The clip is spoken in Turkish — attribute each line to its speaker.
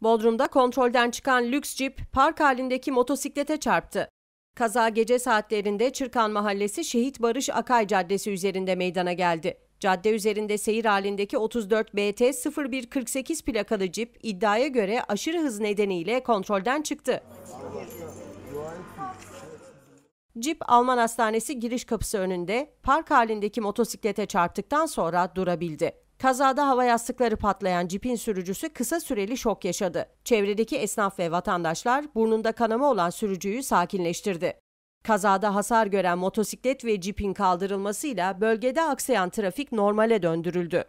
Speaker 1: Bodrum'da kontrolden çıkan lüks cip park halindeki motosiklete çarptı. Kaza gece saatlerinde Çırkan Mahallesi Şehit Barış Akay Caddesi üzerinde meydana geldi. Cadde üzerinde seyir halindeki 34 BT 0148 plakalı cip iddiaya göre aşırı hız nedeniyle kontrolden çıktı. Cip Alman Hastanesi giriş kapısı önünde park halindeki motosiklete çarptıktan sonra durabildi. Kazada hava yastıkları patlayan cipin sürücüsü kısa süreli şok yaşadı. Çevredeki esnaf ve vatandaşlar burnunda kanama olan sürücüyü sakinleştirdi. Kazada hasar gören motosiklet ve cipin kaldırılmasıyla bölgede aksayan trafik normale döndürüldü.